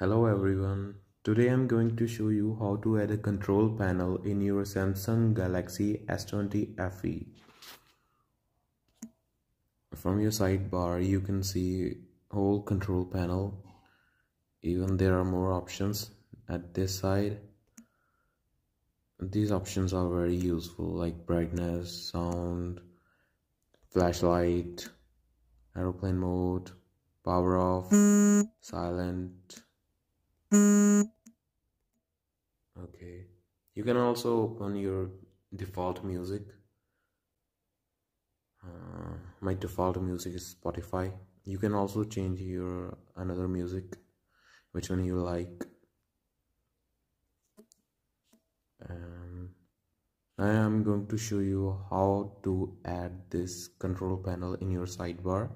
Hello everyone, today I'm going to show you how to add a control panel in your Samsung Galaxy S20 FE. From your sidebar you can see whole control panel, even there are more options at this side. These options are very useful like brightness, sound, flashlight, aeroplane mode, power off, hmm. silent, Okay. You can also open your default music. Uh, my default music is Spotify. You can also change your another music, which one you like. Um, I am going to show you how to add this control panel in your sidebar.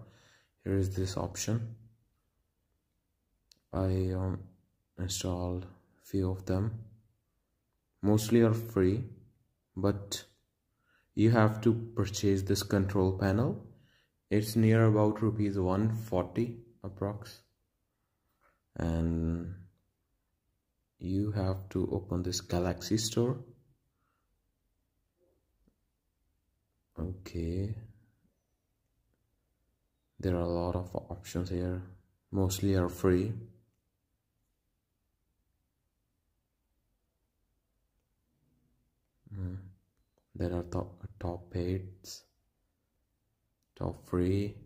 Here is this option. I um, installed few of them mostly are free but you have to purchase this control panel it's near about rupees 140 approx and you have to open this galaxy store okay there are a lot of options here mostly are free there are top, top 8 top 3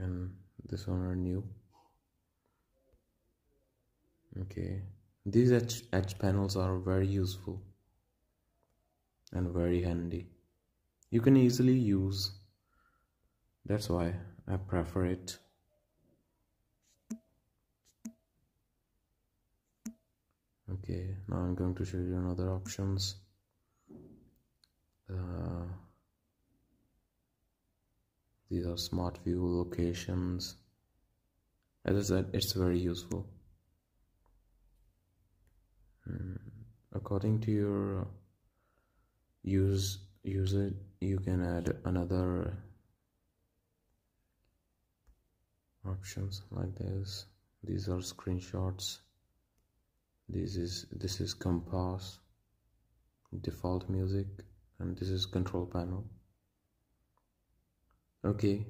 and this one are new okay these edge, edge panels are very useful and very handy you can easily use that's why I prefer it okay now I'm going to show you another options uh, these are smart view locations as I said it's very useful hmm. according to your uh, use user you can add another options like this these are screenshots this is this is compass default music and this is control panel okay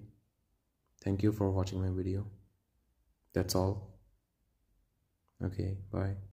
thank you for watching my video that's all okay bye